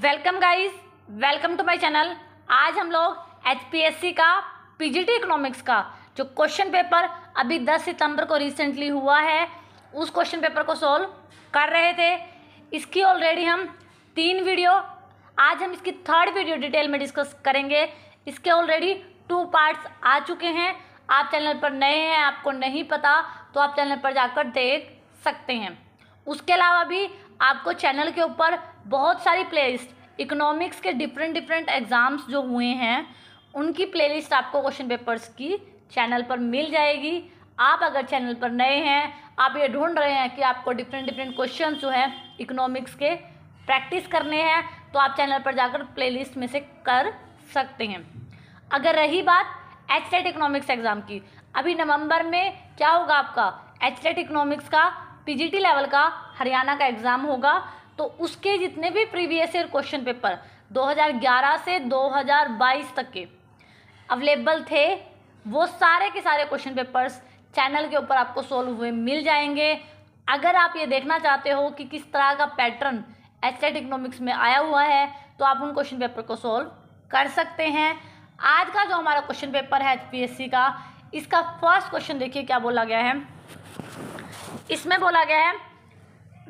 welcome guys welcome to my channel आज हम लोग एचपीएससी का पीजीटी इकोनॉमिक्स का जो क्वेश्चन पेपर अभी 10 सितंबर को रिसेंटली हुआ है उस क्वेश्चन पेपर को सॉल्व कर रहे थे इसकी ऑलरेडी हम तीन वीडियो आज हम इसकी थर्ड वीडियो डिटेल में डिस्कस करेंगे इसके ऑलरेडी टू पार्ट्स आ चुके हैं आप चैनल पर नए हैं आपको नहीं पता तो आप चैनल पर जाकर देख सकते हैं उसके अलावा भी आपको चैनल के ऊपर बहुत सारी प्लेलिस्ट इकोनॉमिक्स के डिफरेंट डिफरेंट एग्ज़ाम्स जो हुए हैं उनकी प्लेलिस्ट आपको क्वेश्चन पेपर्स की चैनल पर मिल जाएगी आप अगर चैनल पर नए हैं आप ये ढूंढ रहे हैं कि आपको डिफरेंट डिफरेंट क्वेश्चन जो हैं इकोनॉमिक्स के प्रैक्टिस करने हैं तो आप चैनल पर जाकर प्लेलिस्ट में से कर सकते हैं अगर रही बात एच टेट इकोनॉमिक्स एग्ज़ाम की अभी नवंबर में क्या होगा आपका एच टेट इकोनॉमिक्स का पीजीटी लेवल का हरियाणा का एग्ज़ाम होगा तो उसके जितने भी प्रीवियस ईयर क्वेश्चन पेपर 2011 से 2022 तक के अवेलेबल थे वो सारे के सारे क्वेश्चन पेपर्स चैनल के ऊपर आपको सोल्व हुए मिल जाएंगे अगर आप ये देखना चाहते हो कि किस तरह का पैटर्न एस्टेट इकोनॉमिक्स में आया हुआ है तो आप उन क्वेश्चन पेपर को सोल्व कर सकते हैं आज का जो हमारा क्वेश्चन पेपर है एच का इसका फर्स्ट क्वेश्चन देखिए क्या बोला गया है इसमें बोला गया है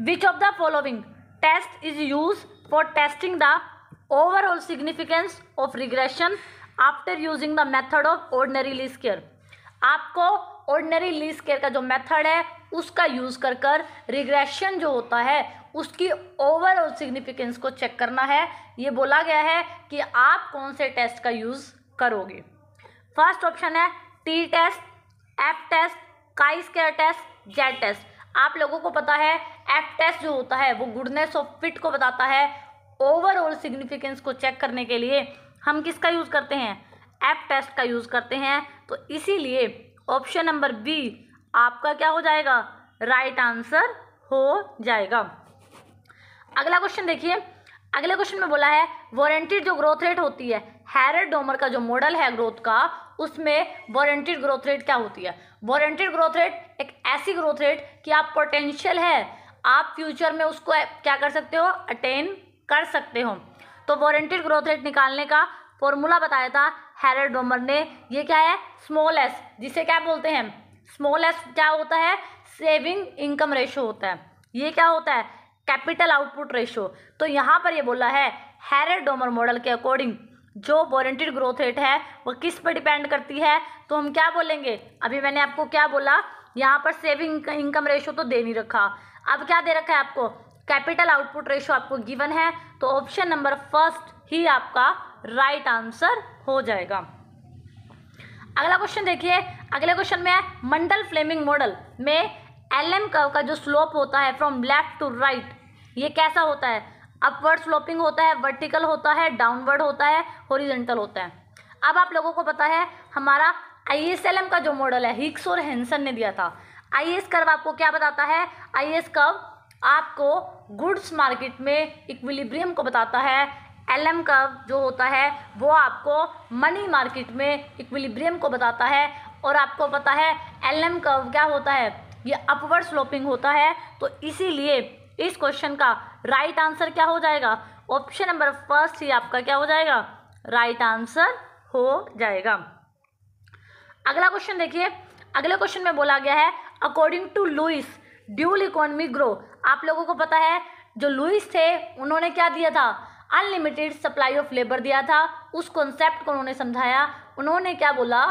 which of the following test is use for testing the overall significance of regression after using the method of ordinary least square आपको ऑर्डनरी लीज केयर का जो मेथड है उसका यूज़ कर कर रिग्रेशन जो होता है उसकी ओवरऑल सिग्निफिकेंस को चेक करना है ये बोला गया है कि आप कौन से टेस्ट का यूज़ करोगे फर्स्ट ऑप्शन है T test F test chi square test Z test आप लोगों को पता है एफ टेस्ट जो होता है वो गुडनेस ऑफ फिट को बताता है ओवरऑल सिग्निफिकेंस को चेक करने के लिए हम किसका यूज़ करते हैं एफ टेस्ट का यूज़ करते हैं तो इसीलिए ऑप्शन नंबर बी आपका क्या हो जाएगा राइट right आंसर हो जाएगा अगला क्वेश्चन देखिए अगले क्वेश्चन में बोला है वॉरेंटेड जो ग्रोथ रेट होती है हैरड डोमर का जो मॉडल है ग्रोथ का उसमें वारंटेड ग्रोथ रेट क्या होती है वारंटेड ग्रोथ रेट एक ऐसी ग्रोथ रेट कि आप पोटेंशियल है आप फ्यूचर में उसको क्या कर सकते हो अटेन कर सकते हो तो वारंटेड ग्रोथ रेट निकालने का फॉर्मूला बताया था हैरड डोमर ने ये क्या है स्मॉल एस जिसे क्या बोलते हैं स्मॉल एस क्या होता है सेविंग इनकम रेशो होता है ये क्या होता है कैपिटल आउटपुट रेशो तो यहाँ पर ये बोला है हैरड डोमर मॉडल के अकॉर्डिंग जो वॉरंटेड ग्रोथ रेट है वो किस पर डिपेंड करती है तो हम क्या बोलेंगे अभी मैंने आपको क्या बोला यहाँ पर सेविंग इनकम रेशो तो दे नहीं रखा अब क्या दे रखा है आपको कैपिटल आउटपुट रेशो आपको गिवन है तो ऑप्शन नंबर फर्स्ट ही आपका राइट right आंसर हो जाएगा अगला क्वेश्चन देखिए अगले क्वेश्चन में है मंडल फ्लेमिंग मॉडल में एल एम का जो स्लोप होता है फ्रॉम लेफ्ट टू राइट ये कैसा होता है अपवर्ड स्लोपिंग होता है वर्टिकल होता है डाउनवर्ड होता है हॉरिजेंटल होता है अब आप लोगों को पता है हमारा आई का जो मॉडल है हिक्स और हैंसन ने दिया था आई कर्व आपको क्या बताता है आई कर्व आपको गुड्स मार्केट में इक्विलिब्रियम को बताता है एल एम कर्व जो होता है वो आपको मनी मार्केट में इक्विलिब्रियम को बताता है और आपको पता है एल एम कर्व क्या होता है ये अपवर्ड स्लोपिंग होता है तो इसीलिए इस क्वेश्चन का राइट आंसर क्या हो जाएगा ऑप्शन नंबर फर्स्ट ही आपका क्या हो जाएगा राइट आंसर हो जाएगा अगला क्वेश्चन देखिए अगले क्वेश्चन में बोला गया है according to Lewis dual economy grow आप लोगों को पता है जो लुइस थे उन्होंने क्या दिया था अनलिमिटेड सप्लाई ऑफ लेबर दिया था उस कॉन्सेप्ट को उन्होंने समझाया उन्होंने क्या बोला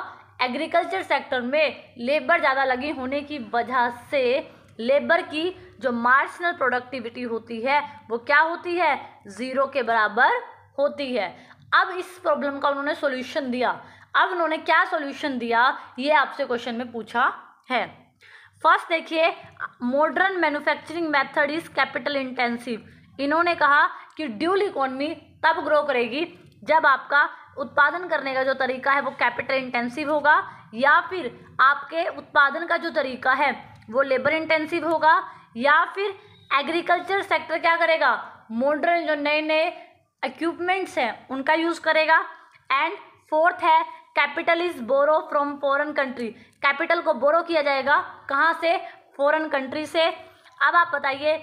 एग्रीकल्चर सेक्टर में लेबर ज़्यादा लगी होने की वजह से लेबर की जो मार्जिनल प्रोडक्टिविटी होती है वो क्या होती है ज़ीरो के बराबर होती है अब इस प्रॉब्लम का उन्होंने सॉल्यूशन दिया अब उन्होंने क्या सॉल्यूशन दिया ये आपसे क्वेश्चन में पूछा है फर्स्ट देखिए modern manufacturing method is capital intensive इन्होंने कहा कि ड्यूल इकोनमी तब ग्रो करेगी जब आपका उत्पादन करने का जो तरीका है वो कैपिटल इंटेंसिव होगा या फिर आपके उत्पादन का जो तरीका है वो लेबर इंटेंसिव होगा या फिर एग्रीकल्चर सेक्टर क्या करेगा मॉडर्न जो नए नए इक्विपमेंट्स हैं उनका यूज़ करेगा एंड फोर्थ है capital is borrow from foreign country capital को बोरो किया जाएगा कहाँ से फॉरेन कंट्री से अब आप बताइए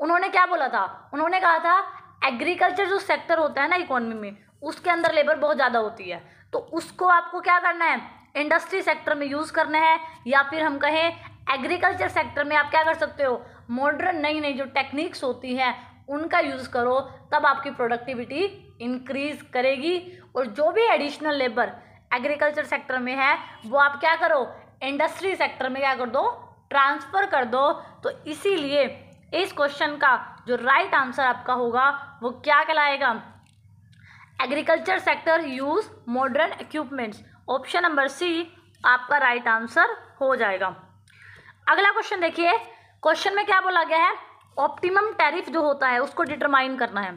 उन्होंने क्या बोला था उन्होंने कहा था एग्रीकल्चर जो सेक्टर होता है ना इकोनॉमी में उसके अंदर लेबर बहुत ज़्यादा होती है तो उसको आपको क्या करना है इंडस्ट्री सेक्टर में यूज़ करना है या फिर हम कहें एग्रीकल्चर सेक्टर में आप क्या कर सकते हो मॉडर्न नई नई जो टेक्निक्स होती हैं उनका यूज़ करो तब आपकी प्रोडक्टिविटी इंक्रीज करेगी और जो भी एडिशनल लेबर एग्रीकल्चर सेक्टर में है वो आप क्या करो इंडस्ट्री सेक्टर में क्या कर दो ट्रांसफ़र कर दो तो इसीलिए इस क्वेश्चन का जो राइट आंसर आपका होगा वो क्या कहलाएगा agriculture sector use modern equipments option number C आपका राइट आंसर हो जाएगा अगला क्वेश्चन देखिए क्वेश्चन में क्या बोला गया है ऑप्टिमम टैरिफ जो होता है उसको डिटरमाइन करना है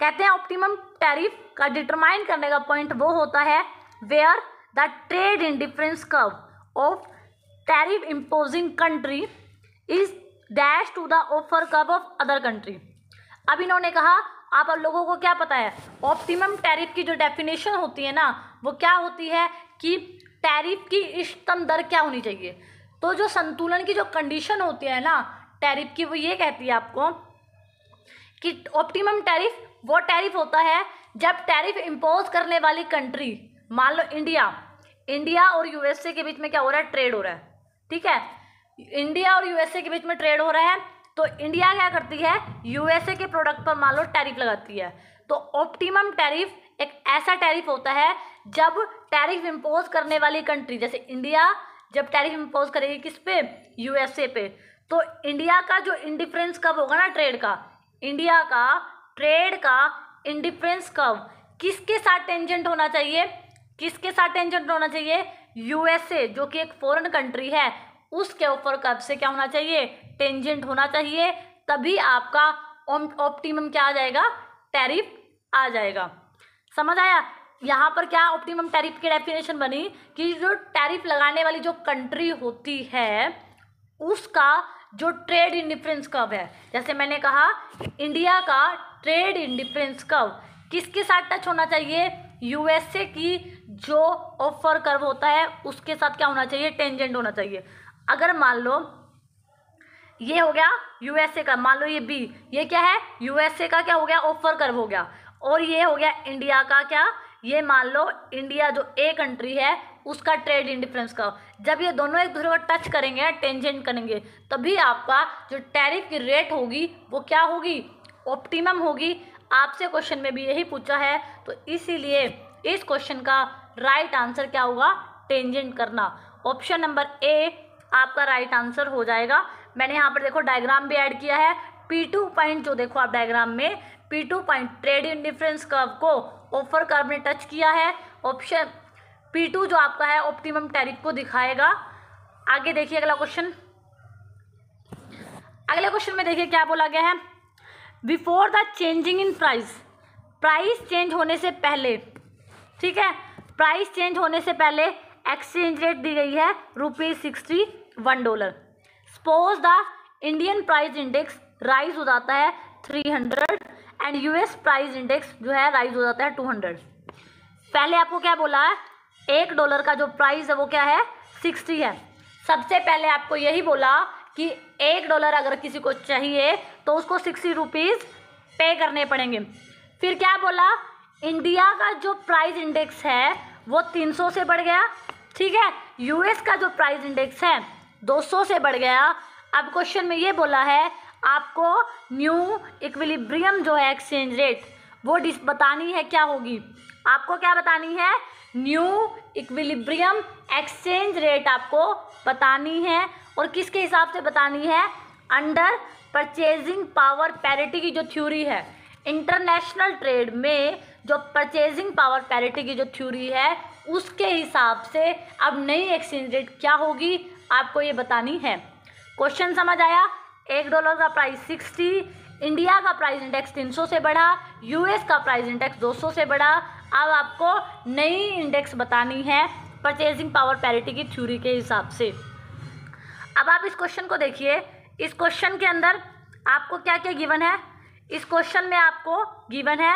कहते हैं ऑप्टिमम टैरिफ का डिटरमाइन करने का पॉइंट वो होता है where the trade indifference curve of tariff imposing country is dash to the offer curve of other country अब इन्होंने कहा आप लोगों को क्या पता है ऑप्टिमम टैरिफ की जो डेफिनेशन होती है ना वो क्या होती है कि टैरिफ की इष्टतम दर क्या होनी चाहिए तो जो संतुलन की जो कंडीशन होती है ना टैरिफ की वो ये कहती है आपको कि ऑप्टिमम टैरिफ वो टैरिफ होता है जब टैरिफ इम्पोज करने वाली कंट्री मान लो इंडिया इंडिया और यूएसए के बीच में क्या हो रहा है ट्रेड हो रहा है ठीक है इंडिया और यूएसए के बीच में ट्रेड हो रहा है तो इंडिया क्या करती है यूएसए के प्रोडक्ट पर मान लो टैरिफ लगाती है तो ऑप्टिमम टैरिफ एक ऐसा टैरिफ होता है जब टैरिफ इम्पोज करने वाली कंट्री जैसे इंडिया जब टैरिफ इम्पोज करेगी किस पे यूएसए पे तो इंडिया का जो इंडिफ्रेंस कब होगा ना ट्रेड का इंडिया का ट्रेड का इंडिफ्रेंस कब किसके साथ टेंजेंट होना चाहिए किसके साथ टेंजेंट होना चाहिए यूएसए जो कि एक फॉरेन कंट्री है उसके ऊपर कब से क्या होना चाहिए टेंजेंट होना चाहिए तभी आपका ऑप्टिमम क्या आ जाएगा टैरिफ आ जाएगा समझ आया यहाँ पर क्या ऑप्टिमम टैरिफ की डेफिनेशन बनी कि जो टैरिफ लगाने वाली जो कंट्री होती है उसका जो ट्रेड इंडिफरेंस कब है जैसे मैंने कहा इंडिया का ट्रेड इंडिफरेंस कब किसके साथ टच होना चाहिए यूएसए की जो ऑफर कर्व होता है उसके साथ क्या होना चाहिए टेंजेंट होना चाहिए अगर मान लो ये हो गया यूएसए का मान लो ये बी ये क्या है यूएसए का क्या हो गया ऑफर कर्व हो गया और ये हो गया इंडिया का क्या ये मान लो इंडिया जो ए कंट्री है उसका ट्रेड इंडिफरेंस का जब ये दोनों एक दूसरे को टच करेंगे टेंजेंट करेंगे तभी आपका जो टैरिफ की रेट होगी वो क्या होगी ऑप्टिमम होगी आपसे क्वेश्चन में भी यही पूछा है तो इसीलिए इस क्वेश्चन का राइट right आंसर क्या होगा टेंजेंट करना ऑप्शन नंबर ए आपका राइट right आंसर हो जाएगा मैंने यहाँ पर देखो डायग्राम भी ऐड किया है पी टू पॉइंट जो देखो आप डायग्राम में P two point trade indifference curve को ऑफर कर्व ने टच किया है ऑप्शन पी टू जो आपका है ऑप्टिमम टैरिफ को दिखाएगा आगे देखिए अगला क्वेश्चन अगले क्वेश्चन में देखिए क्या बोला गया है before the changing in price price change होने से पहले ठीक है प्राइस चेंज होने से पहले एक्सचेंज रेट दी गई है rupees sixty one dollar suppose the Indian price index rise हो जाता है three hundred and US price index जो है राइज हो जाता है टू हंड्रेड पहले आपको क्या बोला है एक डॉलर का जो प्राइस है वो क्या है सिक्सटी है सबसे पहले आपको यही बोला कि एक डॉलर अगर किसी को चाहिए तो उसको सिक्सटी रुपीज़ पे करने पड़ेंगे फिर क्या बोला इंडिया का जो प्राइस इंडेक्स है वो 300 से बढ़ गया ठीक है यूएस का जो प्राइस इंडेक्स है 200 से बढ़ गया अब क्वेश्चन में ये बोला है आपको न्यू इक्विलिब्रियम जो है एक्सचेंज रेट वो डिस बतानी है क्या होगी आपको क्या बतानी है न्यू इक्विलिब्रियम एक्सचेंज रेट आपको बतानी है और किसके हिसाब से बतानी है अंडर परचेजिंग पावर पैरिटी की जो थ्योरी है इंटरनेशनल ट्रेड में जो परचेजिंग पावर पैरिटी की जो थ्योरी है उसके हिसाब से अब नई एक्सचेंज रेट क्या होगी आपको ये बतानी है क्वेश्चन समझ आया एक डॉलर का प्राइस सिक्सटी इंडिया का प्राइस इंडेक्स 300 से बढ़ा यूएस का प्राइस इंडेक्स 200 से बढ़ा अब आपको नई इंडेक्स बतानी है परचेजिंग पावर पैरिटी की थ्योरी के हिसाब से अब आप इस क्वेश्चन को देखिए इस क्वेश्चन के अंदर आपको क्या क्या गिवन है इस क्वेश्चन में आपको गिवन है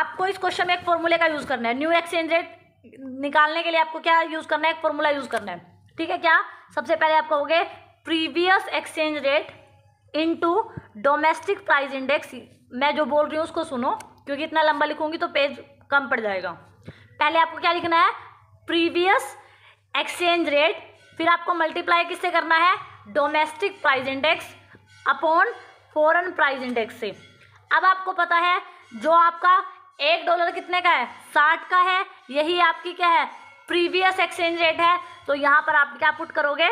आपको इस क्वेश्चन में एक फॉर्मूले का यूज़ करना है न्यू एक्सचेंज रेट निकालने के लिए आपको क्या यूज़ करना है एक फॉर्मूला यूज़ करना है ठीक है क्या सबसे पहले आपको हो गए previous exchange rate into domestic price index मैं जो बोल रही हूँ उसको सुनो क्योंकि इतना लंबा लिखूंगी तो पेज कम पड़ जाएगा पहले आपको क्या लिखना है प्रीवियस एक्सचेंज रेट फिर आपको मल्टीप्लाई किससे करना है domestic price index upon foreign price index से अब आपको पता है जो आपका एक डॉलर कितने का है साठ का है यही आपकी क्या है प्रीवियस एक्सचेंज रेट है तो यहाँ पर आप क्या पुट करोगे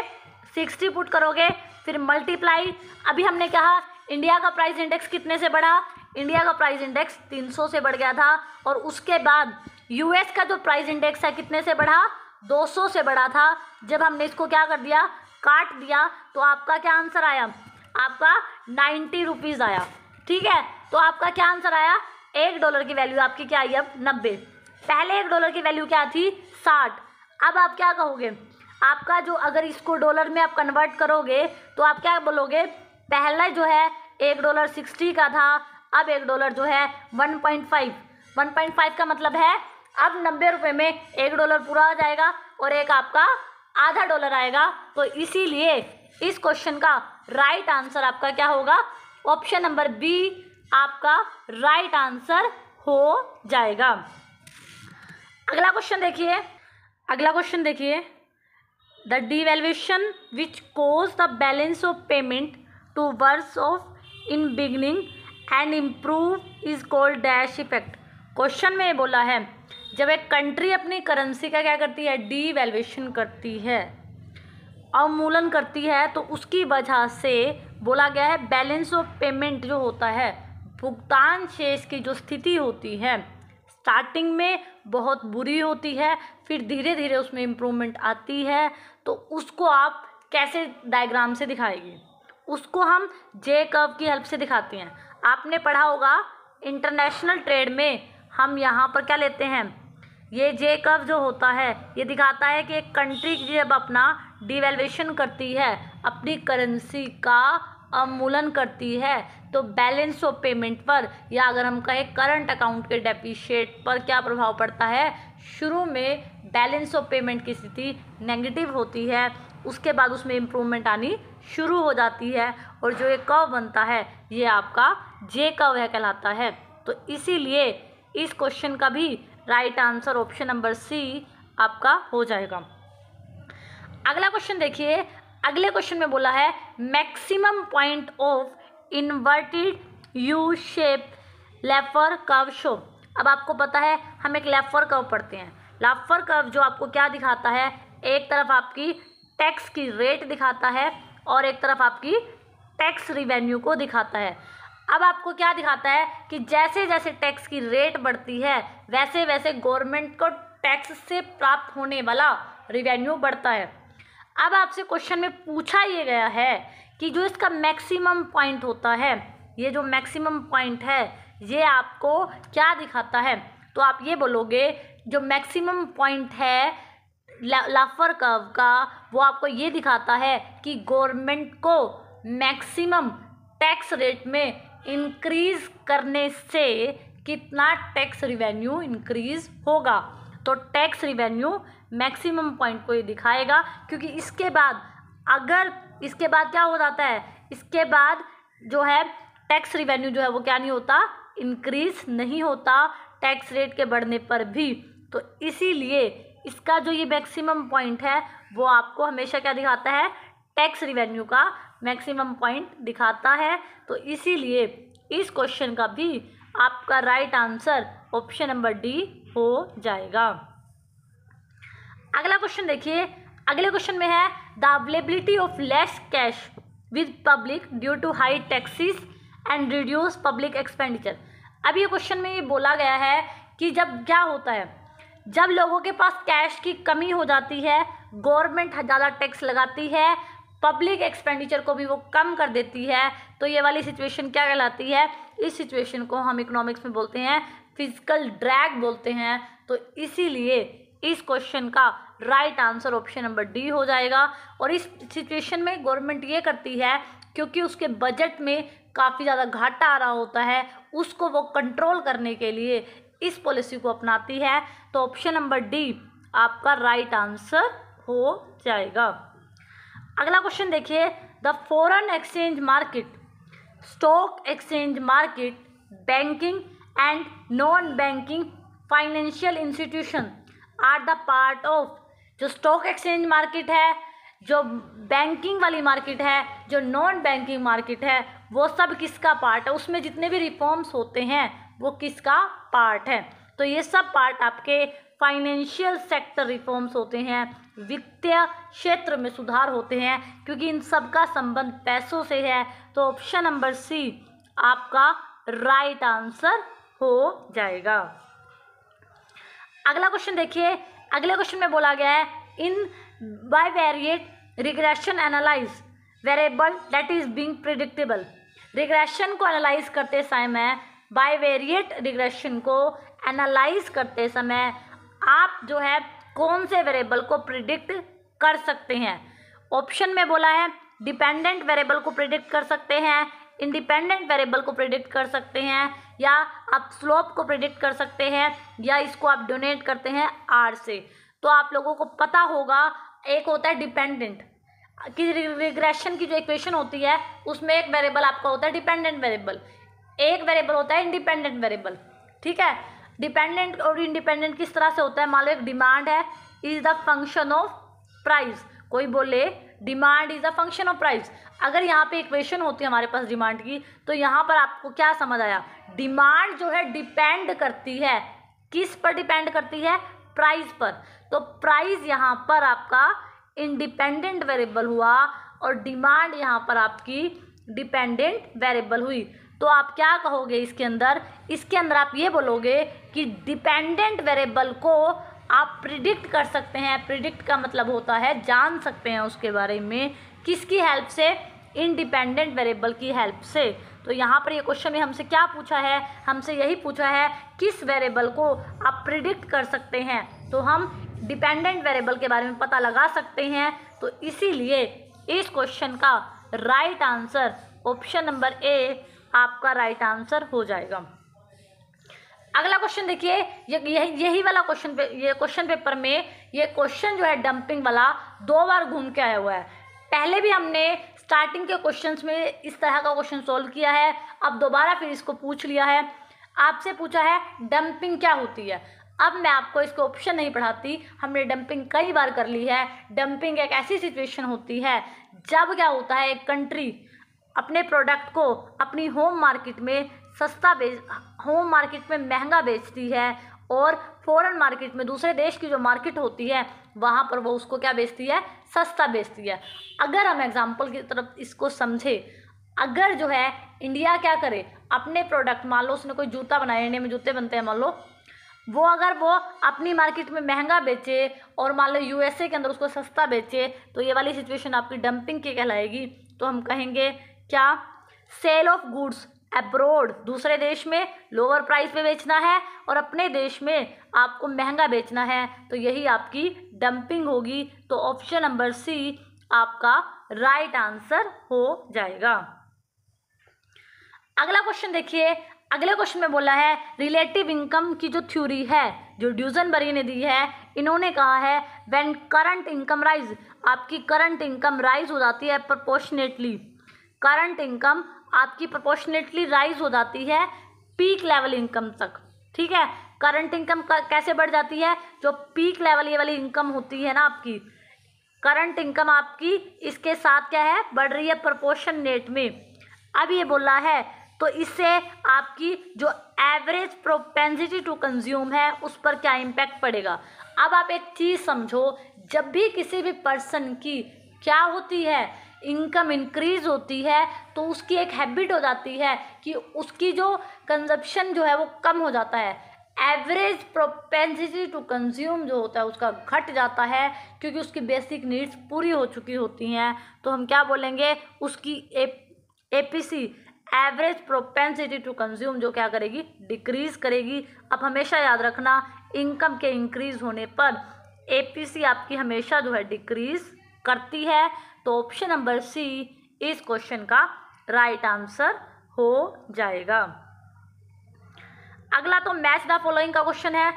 सिक्सटी पुट करोगे फिर मल्टीप्लाई अभी हमने कहा इंडिया का प्राइस इंडेक्स कितने से बढ़ा इंडिया का प्राइस इंडेक्स 300 से बढ़ गया था और उसके बाद यूएस का जो प्राइस इंडेक्स है कितने से बढ़ा 200 से बढ़ा था जब हमने इसको क्या कर दिया काट दिया तो आपका क्या आंसर आया आपका नाइन्टी रुपीज़ आया ठीक है तो आपका क्या आंसर आया एक डॉलर की वैल्यू आपकी क्या आई अब नब्बे पहले एक डॉलर की वैल्यू क्या थी साठ अब आप क्या कहोगे आपका जो अगर इसको डॉलर में आप कन्वर्ट करोगे तो आप क्या बोलोगे पहला जो है एक डॉलर सिक्सटी का था अब एक डॉलर जो है one point five one point five का मतलब है अब नब्बे रुपये में एक डॉलर पूरा हो जाएगा और एक आपका आधा डॉलर आएगा तो इसीलिए इस क्वेश्चन का राइट आंसर आपका क्या होगा ऑप्शन नंबर बी आपका राइट आंसर हो जाएगा अगला क्वेश्चन देखिए अगला क्वेश्चन देखिए the devaluation which cause the balance of payment to worse off in beginning and improve is called dash effect question में बोला है जब एक कंट्री अपनी करेंसी का क्या करती है डी वैल्यूशन करती है अवमूलन करती है तो उसकी वजह से बोला गया है बैलेंस ऑफ पेमेंट जो होता है भुगतान शेष की जो स्थिति होती है स्टार्टिंग में बहुत बुरी होती है फिर धीरे धीरे उसमें इम्प्रूवमेंट आती है तो उसको आप कैसे डायग्राम से दिखाएगी उसको हम जे कर्व की हेल्प से दिखाते हैं आपने पढ़ा होगा इंटरनेशनल ट्रेड में हम यहाँ पर क्या लेते हैं ये जे कर्व जो होता है ये दिखाता है कि एक कंट्री जब अपना डिवेलवेशन करती है अपनी करेंसी का अवमूलन करती है तो बैलेंस ऑफ पेमेंट पर या अगर हम कहें करंट अकाउंट के डेपिशिएट पर क्या प्रभाव पड़ता है शुरू में बैलेंस ऑफ पेमेंट की स्थिति नेगेटिव होती है उसके बाद उसमें इम्प्रूवमेंट आनी शुरू हो जाती है और जो ये कव बनता है ये आपका जे कव है कहलाता है तो इसीलिए इस क्वेश्चन का भी right answer option number C आपका हो जाएगा अगला क्वेश्चन देखिए अगले क्वेश्चन में बोला है maximum point of inverted U shape Laffer curve show अब आपको पता है हम एक लेफर कव पढ़ते हैं लाफर कर्व जो आपको क्या दिखाता है एक तरफ आपकी टैक्स की रेट दिखाता है और एक तरफ आपकी टैक्स रिवेन्यू को दिखाता है अब आपको क्या दिखाता है कि जैसे जैसे टैक्स की रेट बढ़ती है वैसे वैसे गवर्नमेंट को टैक्स से प्राप्त होने वाला रिवेन्यू बढ़ता है अब आपसे क्वेश्चन में पूछा ये गया है कि जो इसका मैक्सिमम पॉइंट होता है ये जो मैक्सिमम पॉइंट है ये आपको क्या दिखाता है तो आप ये बोलोगे जो मैक्सिमम पॉइंट है लाफर कर्व का वो आपको ये दिखाता है कि गवर्नमेंट को मैक्सिमम टैक्स रेट में इंक्रीज करने से कितना टैक्स रिवेन्यू इंक्रीज होगा तो टैक्स रिवेन्यू मैक्सिमम पॉइंट को ये दिखाएगा क्योंकि इसके बाद अगर इसके बाद क्या हो जाता है इसके बाद जो है टैक्स रिवेन्यू जो है वो क्या नहीं होता इंक्रीज नहीं होता टैक्स रेट के बढ़ने पर भी तो इसीलिए इसका जो ये मैक्सिमम पॉइंट है वो आपको हमेशा क्या दिखाता है टैक्स रिवेन्यू का मैक्सिमम पॉइंट दिखाता है तो इसीलिए इस क्वेश्चन का भी आपका right answer option number D हो जाएगा अगला क्वेश्चन देखिए अगले क्वेश्चन में है the availability of less cash with public due to high taxes and reduce public expenditure अब ये क्वेश्चन में ये बोला गया है कि जब क्या होता है जब लोगों के पास कैश की कमी हो जाती है गवर्नमेंट ज़्यादा टैक्स लगाती है पब्लिक एक्सपेंडिचर को भी वो कम कर देती है तो ये वाली सिचुएशन क्या कहलाती है इस सिचुएशन को हम इकोनॉमिक्स में बोलते हैं फिजिकल ड्रैग बोलते हैं तो इसीलिए इस क्वेश्चन का right answer option number D हो जाएगा और इस सिचुएशन में गवर्नमेंट ये करती है क्योंकि उसके बजट में काफ़ी ज़्यादा घाटा आ रहा होता है उसको वो कंट्रोल करने के लिए इस पॉलिसी को अपनाती है तो ऑप्शन नंबर डी आपका राइट आंसर हो जाएगा अगला क्वेश्चन देखिए the foreign exchange market stock exchange market banking and non banking financial institution are the part of जो स्टॉक एक्सचेंज मार्केट है जो बैंकिंग वाली मार्केट है जो नॉन बैंकिंग मार्केट है वो सब किसका पार्ट है उसमें जितने भी रिफॉर्म्स होते हैं वो किसका पार्ट है तो ये सब पार्ट आपके फाइनेंशियल सेक्टर रिफॉर्म्स होते हैं वित्तीय क्षेत्र में सुधार होते हैं क्योंकि इन सब का संबंध पैसों से है तो ऑप्शन नंबर सी आपका राइट आंसर हो जाएगा अगला क्वेश्चन देखिए अगले क्वेश्चन में बोला गया है in bivariate regression analyse variable that is being predictable regression को एनालाइज करते समय बाय वेरिएट रिग्रेशन को एनालाइज करते समय आप जो है कौन से वेरिएबल को प्रिडिक्ट कर सकते हैं ऑप्शन में बोला है डिपेंडेंट वेरिएबल को प्रिडिक्ट कर सकते हैं इंडिपेंडेंट वेरिएबल को प्रिडिक्ट कर सकते हैं या आप स्लोप को प्रिडिक्ट कर सकते हैं या इसको आप डोनेट करते हैं आर से तो आप लोगों को पता होगा एक होता है डिपेंडेंट कि रिग्रेशन की जो इक्वेशन होती है उसमें एक वेरिएबल आपका होता है डिपेंडेंट वेरिएबल एक वेरिएबल होता है इंडिपेंडेंट वेरिएबल ठीक है डिपेंडेंट और इंडिपेंडेंट किस तरह से होता है मान लो एक डिमांड है is the function of price कोई बोले demand is the function of price अगर यहाँ पे इक्वेशन होती है हमारे पास डिमांड की तो यहाँ पर आपको क्या समझ आया डिमांड जो है डिपेंड करती है किस पर डिपेंड करती है प्राइस पर तो प्राइस यहाँ पर आपका इंडिपेंडेंट वेरिएबल हुआ और डिमांड यहाँ पर आपकी डिपेंडेंट वेरिएबल हुई तो आप क्या कहोगे इसके अंदर इसके अंदर आप ये बोलोगे कि डिपेंडेंट वेरिएबल को आप प्रिडिक्ट कर सकते हैं प्रिडिक्ट का मतलब होता है जान सकते हैं उसके बारे में किसकी हेल्प से इनडिपेंडेंट वेरिएबल की हेल्प से तो यहाँ पर ये क्वेश्चन में हमसे क्या पूछा है हमसे यही पूछा है किस वेरिएबल को आप प्रिडिक्ट कर सकते हैं तो हम डिपेंडेंट वेरिएबल के बारे में पता लगा सकते हैं तो इसीलिए इस क्वेश्चन का right answer option number A आपका राइट आंसर हो जाएगा अगला क्वेश्चन देखिए ये यही यही वाला क्वेश्चन ये क्वेश्चन पेपर में ये क्वेश्चन जो है डंपिंग वाला दो बार घूम के आया हुआ है पहले भी हमने स्टार्टिंग के क्वेश्चंस में इस तरह का क्वेश्चन सॉल्व किया है अब दोबारा फिर इसको पूछ लिया है आपसे पूछा है डंपिंग क्या होती है अब मैं आपको इसको ऑप्शन नहीं पढ़ाती हमने डंपिंग कई बार कर ली है डंपिंग एक ऐसी सिचुएशन होती है जब क्या होता है एक कंट्री अपने प्रोडक्ट को अपनी होम मार्केट में सस्ता बेच होम मार्केट में महंगा बेचती है और फॉरेन मार्केट में दूसरे देश की जो मार्केट होती है वहाँ पर वो उसको क्या बेचती है सस्ता बेचती है अगर हम एग्जाम्पल की तरफ इसको समझें अगर जो है इंडिया क्या करे अपने प्रोडक्ट मान लो उसने कोई जूता बनाया इंडिया में जूते बनते हैं मान लो वो अगर वो अपनी मार्केट में महंगा बेचे और मान लो यूएसए के अंदर उसको सस्ता बेचे तो ये वाली सिचुएशन आपकी डंपिंग की कहलाएगी तो हम कहेंगे क्या सेल ऑफ गुड्स अब्रोड दूसरे देश में लोअर प्राइस में बेचना है और अपने देश में आपको महंगा बेचना है तो यही आपकी डंपिंग होगी तो ऑप्शन नंबर सी आपका राइट आंसर हो जाएगा अगला क्वेश्चन देखिए अगले क्वेश्चन में बोला है रिलेटिव इनकम की जो थ्योरी है जो ड्यूजनबरी ने दी है इन्होंने कहा है व्हेन करंट इनकम राइज आपकी करंट इनकम राइज हो जाती है प्रपोर्शनेटली करंट इनकम आपकी प्रोपोर्शनेटली राइज हो जाती है पीक लेवल इनकम तक ठीक है करंट इनकम कैसे बढ़ जाती है जो पीक लेवल ये वाली इनकम होती है ना आपकी करंट इनकम आपकी इसके साथ क्या है बढ़ रही है प्रपोर्शन नेट में अब ये बोला है तो इससे आपकी जो एवरेज प्रोपेंसिटी टू कंज्यूम है उस पर क्या इम्पैक्ट पड़ेगा अब आप एक चीज़ समझो जब भी किसी भी पर्सन की क्या होती है इनकम इंक्रीज़ होती है तो उसकी एक हैबिट हो जाती है कि उसकी जो कंजप्शन जो है वो कम हो जाता है एवरेज प्रोपेंसिटी टू कंज्यूम जो होता है उसका घट जाता है क्योंकि उसकी बेसिक नीड्स पूरी हो चुकी होती हैं तो हम क्या बोलेंगे उसकी A P C average propensity to consume जो क्या करेगी डिक्रीज करेगी अब हमेशा याद रखना इनकम के इंक्रीज होने पर ए पी सी आपकी हमेशा जो है डिक्रीज करती है तो ऑप्शन नंबर सी इस क्वेश्चन का राइट आंसर हो जाएगा अगला तो मैच द फॉलोइंग का क्वेश्चन है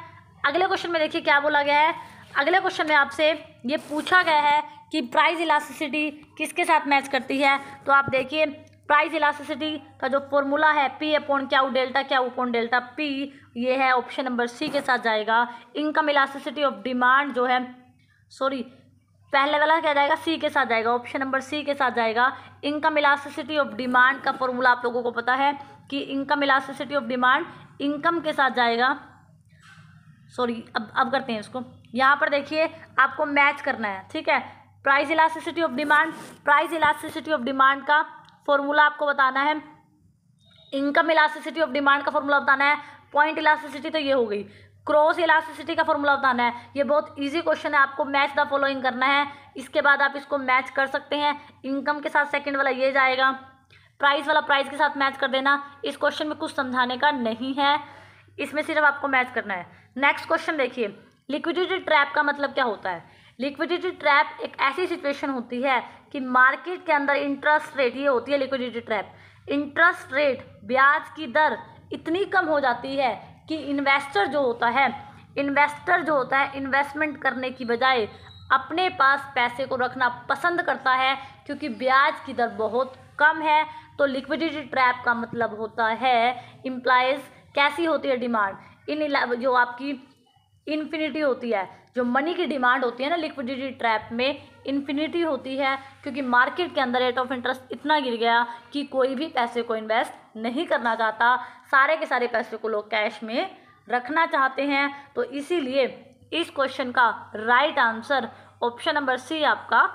अगले क्वेश्चन में देखिए क्या बोला गया है अगले क्वेश्चन में आपसे ये पूछा गया है कि प्राइस इलास्टिसिटी किसके साथ मैच करती है तो आप देखिए प्राइस इलास्टिसिटी का जो फॉर्मूला है पी अपॉन क्या डेल्टा क्या अपॉन डेल्टा पी ये है ऑप्शन नंबर सी के साथ जाएगा इनकम इलास्टिसिटी ऑफ डिमांड जो है सॉरी पहले वाला क्या जाएगा सी के साथ जाएगा ऑप्शन नंबर सी के साथ जाएगा इनकम इलास्टिसिटी ऑफ डिमांड का फॉर्मूला आप लोगों को पता है कि income elasticity of demand income के साथ जाएगा सॉरी अब अब करते हैं इसको यहाँ पर देखिए आपको मैच करना है ठीक है price elasticity of demand price elasticity of demand का फॉर्मूला आपको बताना है इनकम इलास्टिसिटी ऑफ डिमांड का फॉर्मूला बताना है पॉइंट इलास्टिसिटी तो ये हो गई क्रॉस इलास्टिसिटी का फॉर्मूला बताना है ये बहुत इजी क्वेश्चन है आपको मैच द फॉलोइंग करना है इसके बाद आप इसको मैच कर सकते हैं इनकम के साथ सेकंड वाला ये जाएगा प्राइस वाला प्राइस के साथ मैच कर देना इस क्वेश्चन में कुछ समझाने का नहीं है इसमें सिर्फ आपको मैच करना है नेक्स्ट क्वेश्चन देखिए लिक्विडिटी ट्रैप का मतलब क्या होता है लिक्विडिटी ट्रैप एक ऐसी सिचुएशन होती है कि मार्केट के अंदर इंटरेस्ट रेट ये होती है लिक्विडिटी ट्रैप इंटरेस्ट रेट ब्याज की दर इतनी कम हो जाती है कि इन्वेस्टर जो होता है इन्वेस्टर जो होता है इन्वेस्टमेंट करने की बजाय अपने पास पैसे को रखना पसंद करता है क्योंकि ब्याज की दर बहुत कम है तो लिक्विडिटी ट्रैप का मतलब होता है इम्प्लाइज कैसी होती है डिमांड इन जो आपकी इन्फिनिटी होती है जो मनी की डिमांड होती है ना लिक्विडिटी ट्रैप में इन्फिनिटी होती है क्योंकि मार्केट के अंदर रेट ऑफ इंटरेस्ट इतना गिर गया कि कोई भी पैसे को इन्वेस्ट नहीं करना चाहता सारे के सारे पैसे को लोग कैश में रखना चाहते हैं तो इसीलिए इस क्वेश्चन का right answer option number C आपका